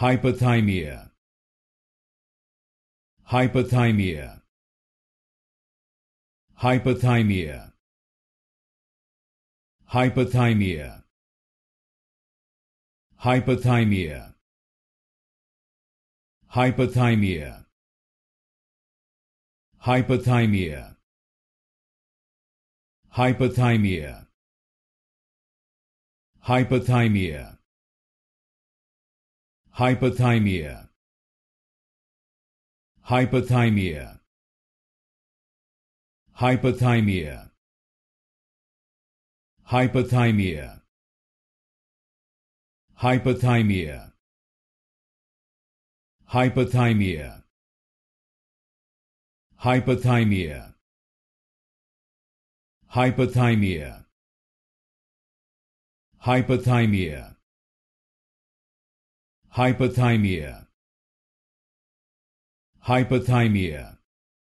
Hypothermia. Hypothermia. Hypothermia. Hypothermia. Hypothermia. Hypothermia. Hypothermia. Hypothermia. Hypothermia. Hypothermia. Hypothermia. Hypothermia. Hypothermia. Hypothermia. Hypothermia. Hypothermia. Hypothermia. Hypothermia. Hypothermia Hypothermia